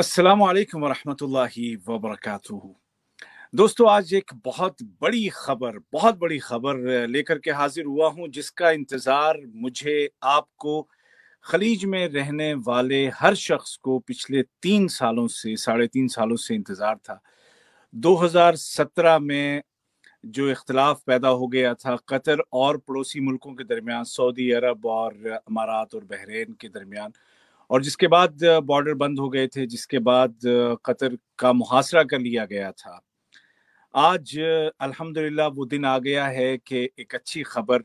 السلام علیکم ورحمۃ اللہ وبرکاتہ دوستو آج ایک بہت بڑی خبر بہت بڑی خبر لے کر کے حاضر ہوا ہوں جس کا انتظار مجھے آپ کو خلیج میں رہنے والے ہر شخص کو پچھلے تین سالوں سے ساڑھے تین سالوں سے انتظار تھا دو ہزار سترہ میں جو اختلاف پیدا ہو گیا تھا قطر اور پڑوسی ملکوں کے درمیان سعودی عرب اور امارات اور بحرین کے درمیان اور جس کے بعد بارڈر بند ہو گئے تھے جس کے بعد قطر کا محاصرہ کر لیا گیا تھا آج الحمد للہ وہ دن آ گیا ہے کہ ایک اچھی خبر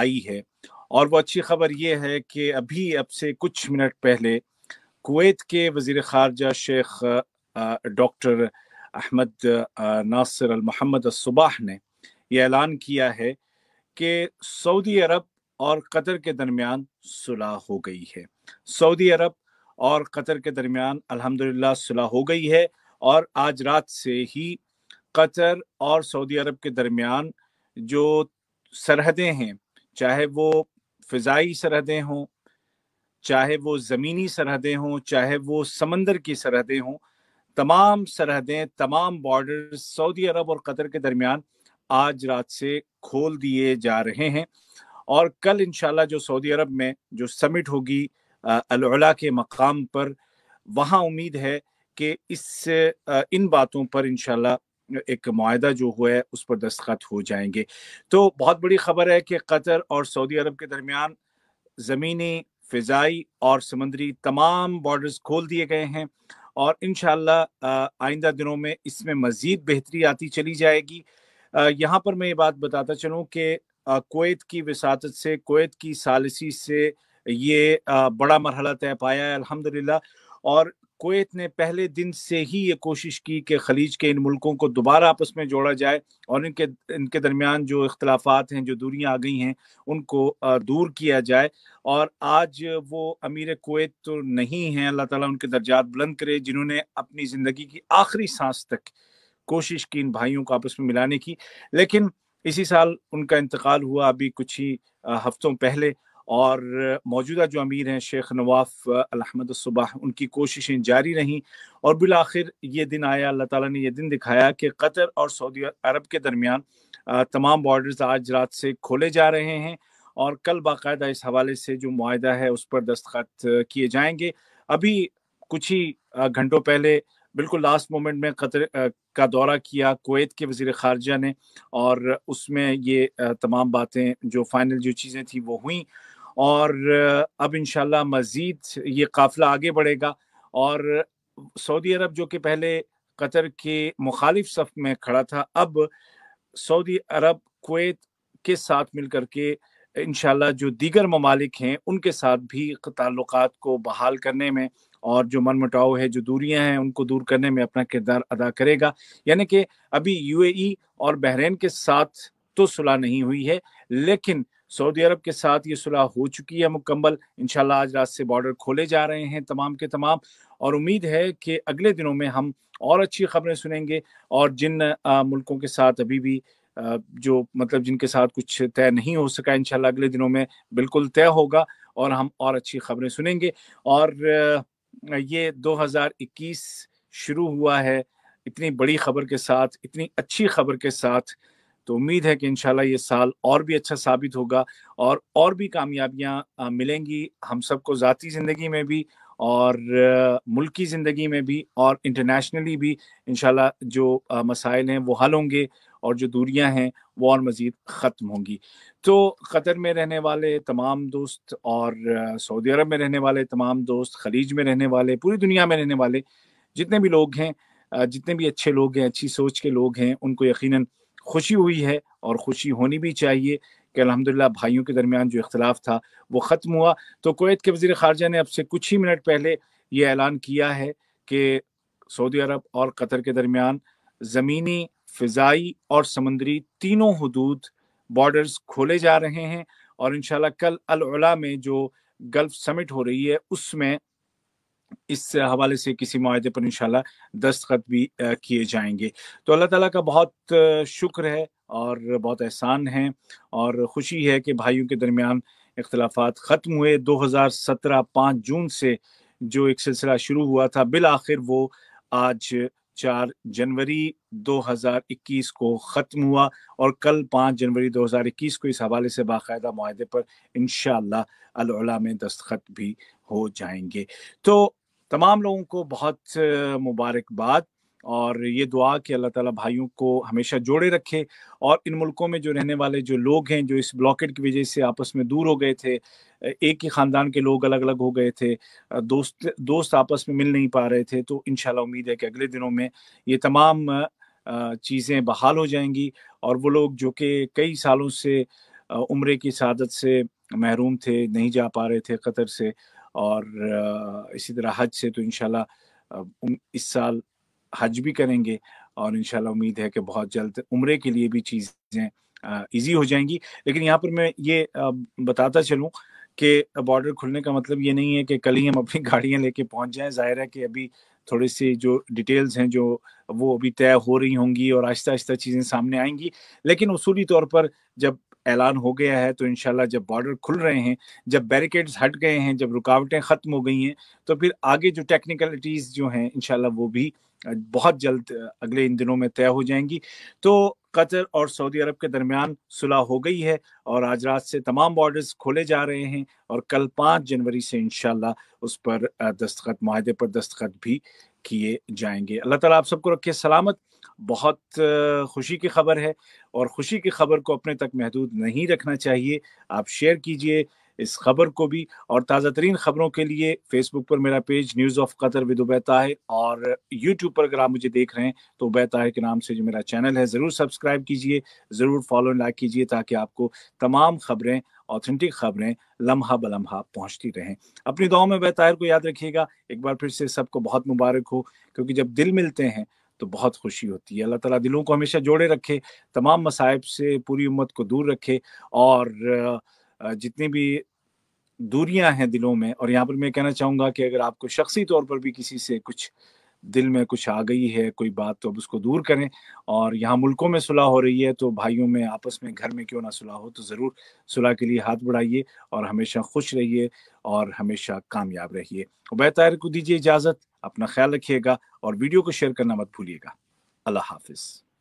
آئی ہے اور وہ اچھی خبر یہ ہے کہ ابھی اب سے کچھ منٹ پہلے کویت کے وزیر خارجہ شیخ ڈاکٹر احمد ناصر المحمد الصباح نے یہ اعلان کیا ہے کہ سعودی عرب اور قطر کے درمیان صلاح ہو گئی ہے سعودی عرب اور قطر کے درمیان الحمدللہ صلح صلاح ہو گئی ہے اور آج رات سے ہی قطر اور سعودی عرب کے درمیان جو سرحدیں ہیں چاہے وہ فضائی سرحدیں ہوں چاہے وہ زمینی سرحدیں ہوں چاہے وہ سمندر کی سرحدیں ہوں تمام سرحدیں تمام بارڈر سعودی عرب اور قطر کے درمیان آج رات سے کھول دیے جا رہے ہیں اور کل انشاءاللہ جو سعودی عرب میں جو سمٹ ہوگی العلا کے مقام پر وہاں امید ہے کہ اس ان باتوں پر انشاءاللہ ایک معاہدہ جو ہوا ہے اس پر دستخط ہو جائیں گے تو بہت بڑی خبر ہے کہ قطر اور سعودی عرب کے درمیان زمینی فضائی اور سمندری تمام بارڈرز کھول دیے گئے ہیں اور انشاءاللہ آئندہ دنوں میں اس میں مزید بہتری آتی چلی جائے گی یہاں پر میں یہ بات بتاتا چلوں کہ کویت کی وساطت سے کویت کی ثالثی سے یہ بڑا مرحلہ طے پایا ہے الحمد اور کویت نے پہلے دن سے ہی یہ کوشش کی کہ خلیج کے ان ملکوں کو دوبارہ آپس میں جوڑا جائے اور ان کے ان کے درمیان جو اختلافات ہیں جو دوریاں آ گئی ہیں ان کو دور کیا جائے اور آج وہ امیر کویت تو نہیں ہیں اللہ تعالیٰ ان کے درجات بلند کرے جنہوں نے اپنی زندگی کی آخری سانس تک کوشش کی ان بھائیوں کو آپس میں ملانے کی لیکن اسی سال ان کا انتقال ہوا ابھی کچھ ہی ہفتوں پہلے اور موجودہ جو امیر ہیں شیخ نواف الحمد الصبح ان کی کوششیں جاری رہیں اور بالآخر یہ دن آیا اللہ تعالیٰ نے یہ دن دکھایا کہ قطر اور سعودی عرب کے درمیان تمام بارڈرز آج رات سے کھولے جا رہے ہیں اور کل باقاعدہ اس حوالے سے جو معاہدہ ہے اس پر دستخط کیے جائیں گے ابھی کچھ ہی گھنٹوں پہلے بالکل لاسٹ مومنٹ میں قطر کا دورہ کیا کویت کے وزیر خارجہ نے اور اس میں یہ تمام باتیں جو فائنل جو چیزیں تھیں وہ ہوئیں اور اب انشاءاللہ مزید یہ قافلہ آگے بڑھے گا اور سعودی عرب جو کہ پہلے قطر کے مخالف صف میں کھڑا تھا اب سعودی عرب کویت کے ساتھ مل کر کے انشاءاللہ جو دیگر ممالک ہیں ان کے ساتھ بھی تعلقات کو بحال کرنے میں اور جو من مٹاؤ ہے جو دوریاں ہیں ان کو دور کرنے میں اپنا کردار ادا کرے گا یعنی کہ ابھی یو اے ای اور بحرین کے ساتھ تو صلاح نہیں ہوئی ہے لیکن سعودی عرب کے ساتھ یہ صلاح ہو چکی ہے مکمل انشاءاللہ آج رات سے بارڈر کھولے جا رہے ہیں تمام کے تمام اور امید ہے کہ اگلے دنوں میں ہم اور اچھی خبریں سنیں گے اور جن ملکوں کے ساتھ ابھی بھی جو مطلب جن کے ساتھ کچھ طے نہیں ہو سکا انشاءاللہ اگلے دنوں میں بالکل طے ہوگا اور ہم اور اچھی خبریں سنیں گے اور یہ دو ہزار اکیس شروع ہوا ہے اتنی بڑی خبر کے ساتھ اتنی اچھی خبر کے ساتھ تو امید ہے کہ انشاءاللہ یہ سال اور بھی اچھا ثابت ہوگا اور اور بھی کامیابیاں ملیں گی ہم سب کو ذاتی زندگی میں بھی اور ملکی زندگی میں بھی اور انٹرنیشنلی بھی انشاءاللہ جو مسائل ہیں وہ حل ہوں گے اور جو دوریاں ہیں وہ اور مزید ختم ہوں گی تو قطر میں رہنے والے تمام دوست اور سعودی عرب میں رہنے والے تمام دوست خلیج میں رہنے والے پوری دنیا میں رہنے والے جتنے بھی لوگ ہیں جتنے بھی اچھے لوگ ہیں اچھی سوچ کے لوگ ہیں ان کو یقیناً خوشی ہوئی ہے اور خوشی ہونی بھی چاہیے کہ الحمدللہ بھائیوں کے درمیان جو اختلاف تھا وہ ختم ہوا تو کویت کے وزیر خارجہ نے اب سے کچھ ہی منٹ پہلے یہ اعلان کیا ہے کہ سعودی عرب اور قطر کے درمیان زمینی فضائی اور سمندری تینوں حدود بارڈرز کھولے جا رہے ہیں اور انشاءاللہ کل العلا میں جو گلف سمٹ ہو رہی ہے اس میں اس حوالے سے کسی معاہدے پر انشاءاللہ دستخط بھی کیے جائیں گے تو اللہ تعالیٰ کا بہت شکر ہے اور بہت احسان ہے اور خوشی ہے کہ بھائیوں کے درمیان اختلافات ختم ہوئے دو ہزار سترہ پانچ جون سے جو ایک سلسلہ شروع ہوا تھا بالآخر وہ آج چار جنوری دو ہزار اکیس کو ختم ہوا اور کل پانچ جنوری دو ہزار اکیس کو اس حوالے سے باقاعدہ معاہدے پر انشاءاللہ العلا اللہ میں دستخط بھی ہو جائیں گے تو تمام لوگوں کو بہت مبارک اور یہ دعا کہ اللہ تعالیٰ بھائیوں کو ہمیشہ جوڑے رکھے اور ان ملکوں میں جو رہنے والے جو لوگ ہیں جو اس بلاکٹ کی وجہ سے آپس میں دور ہو گئے تھے ایک ہی خاندان کے لوگ الگ الگ ہو گئے تھے دوست دوست آپس میں مل نہیں پا رہے تھے تو انشاءاللہ امید ہے کہ اگلے دنوں میں یہ تمام چیزیں بحال ہو جائیں گی اور وہ لوگ جو کہ کئی سالوں سے عمرے کی سعادت سے محروم تھے نہیں جا پا رہے تھے قطر سے اور اسی طرح حج سے تو انشاءاللہ اس سال حج بھی کریں گے اور انشاءاللہ امید ہے کہ بہت جلد عمرے کے لیے بھی چیزیں ایزی ہو جائیں گی لیکن یہاں پر میں یہ بتاتا چلوں کہ بارڈر کھلنے کا مطلب یہ نہیں ہے کہ کل ہی ہم اپنی گاڑیاں لے کے پہنچ جائیں ظاہر ہے کہ ابھی تھوڑی سی جو ڈیٹیلز ہیں جو وہ ابھی طے ہو رہی ہوں گی اور آہستہ آہستہ چیزیں سامنے آئیں گی لیکن اصولی طور پر جب اعلان ہو گیا ہے تو انشاءاللہ جب بارڈر کھل رہے ہیں جب بیریکیڈز ہٹ گئے ہیں جب رکاوٹیں ختم ہو گئی ہیں تو پھر آگے جو ٹیکنیکلٹیز جو ہیں انشاءاللہ وہ بھی بہت جلد اگلے ان دنوں میں طے ہو جائیں گی تو قطر اور سعودی عرب کے درمیان صلاح ہو گئی ہے اور آج رات سے تمام بارڈرز کھولے جا رہے ہیں اور کل پانچ جنوری سے انشاءاللہ اس پر دستخط معاہدے پر دستخط بھی کیے جائیں گے اللہ تعالیٰ آپ سب کو رکھے سلامت بہت خوشی کی خبر ہے اور خوشی کی خبر کو اپنے تک محدود نہیں رکھنا چاہیے آپ شیئر کیجئے اس خبر کو بھی اور تازہ ترین خبروں کے لیے فیس بک پر میرا page news of Qatar with اور یوٹیوب پر اگر آپ مجھے دیکھ رہے ہیں تو طاہر ہے نام سے جو میرا چینل ہے ضرور سبسکرائب کیجئے ضرور فالو لائک کیجئے تاکہ آپ کو تمام خبریں آتھینٹک خبریں لمحہ بلمحہ پہنچتی رہیں اپنی دعاؤں میں بی طاہر کو یاد رکھیے گا ایک بار پھر سے سب کو بہت مبارک ہو کیونکہ جب دل ملتے ہیں تو بہت خوشی ہوتی ہے اللہ تعالیٰ دلوں کو ہمیشہ جوڑے رکھے تمام مصائب سے پوری امت کو دور رکھے اور جتنی بھی دوریاں ہیں دلوں میں اور یہاں پر میں کہنا چاہوں گا کہ اگر آپ کو شخصی طور پر بھی کسی سے کچھ دل میں کچھ آ گئی ہے کوئی بات تو اب اس کو دور کریں اور یہاں ملکوں میں صلاح ہو رہی ہے تو بھائیوں میں آپس میں گھر میں کیوں نہ صلاح ہو تو ضرور صلاح کے لیے ہاتھ بڑھائیے اور ہمیشہ خوش رہیے اور ہمیشہ کامیاب رہیے عبید طاہر کو دیجیے اجازت اپنا خیال رکھیے گا اور ویڈیو کو شیئر کرنا مت بھولیے گا اللہ حافظ